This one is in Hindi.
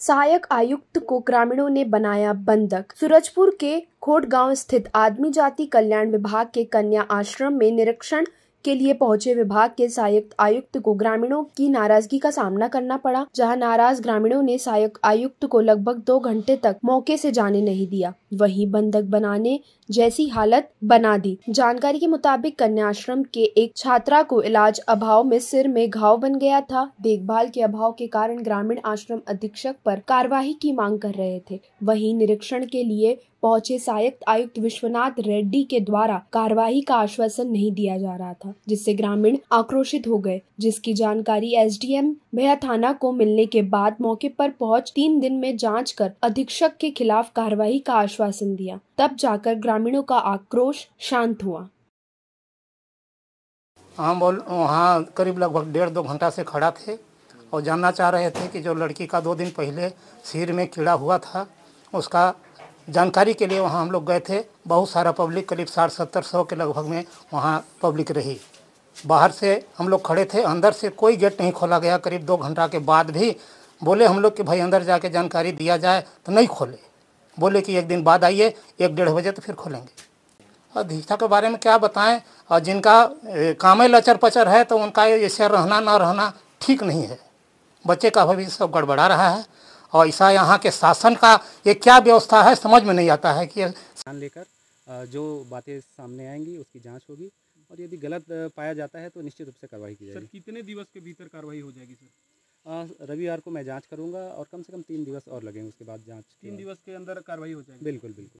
सहायक आयुक्त को ग्रामीणों ने बनाया बंधक सूरजपुर के खोट गांव स्थित आदमी जाति कल्याण विभाग के कन्या आश्रम में निरीक्षण के लिए पहुंचे विभाग के सहायक आयुक्त को ग्रामीणों की नाराजगी का सामना करना पड़ा जहां नाराज ग्रामीणों ने सहायक आयुक्त को लगभग दो घंटे तक मौके से जाने नहीं दिया वही बंधक बनाने जैसी हालत बना दी जानकारी के मुताबिक कन्या आश्रम के एक छात्रा को इलाज अभाव में सिर में घाव बन गया था देखभाल के अभाव के कारण ग्रामीण आश्रम अधीक्षक पर कार्यवाही की मांग कर रहे थे वही निरीक्षण के लिए पहुंचे सहायक आयुक्त विश्वनाथ रेड्डी के द्वारा कार्यवाही का आश्वासन नहीं दिया जा रहा था जिससे ग्रामीण आक्रोशित हो गए जिसकी जानकारी एसडीएम भैया थाना को मिलने के बाद मौके पर पहुंच तीन दिन में जांच कर अधीक्षक के खिलाफ कार्रवाई का आश्वासन दिया तब जाकर ग्रामीणों का आक्रोश शांत हुआ हम हाँ, बोल वहाँ करीब लगभग डेढ़ दो घंटा से खड़ा थे और जानना चाह रहे थे कि जो लड़की का दो दिन पहले सिर में कीड़ा हुआ था उसका जानकारी के लिए वहाँ हम लोग गए थे बहुत सारा पब्लिक करीब साठ सत्तर सौ के लगभग में वहाँ पब्लिक रही बाहर से हम लोग खड़े थे अंदर से कोई गेट नहीं खोला गया करीब दो घंटा के बाद भी बोले हम लोग कि भाई अंदर जाके जानकारी दिया जाए तो नहीं खोले बोले कि एक दिन बाद आइए एक डेढ़ बजे तो फिर खोलेंगे अधीक्षता के बारे में क्या बताएं और जिनका काम लचर पचर है तो उनका ऐसे रहना ना रहना ठीक नहीं है बच्चे का भविष्य सब गड़बड़ा रहा है और ऐसा यहाँ के शासन का ये क्या व्यवस्था है समझ में नहीं आता है कि लेकर जो बातें सामने आएंगी उसकी जाँच होगी और यदि गलत पाया जाता है तो निश्चित रूप से कार्रवाई की जाएगी सर कितने दिवस के भीतर कार्रवाई हो जाएगी सर रविवार को मैं जांच करूंगा और कम से कम तीन दिवस और लगेंगे उसके बाद जांच तीन दिवस के अंदर कार्रवाई हो जाएगी बिल्कुल बिल्कुल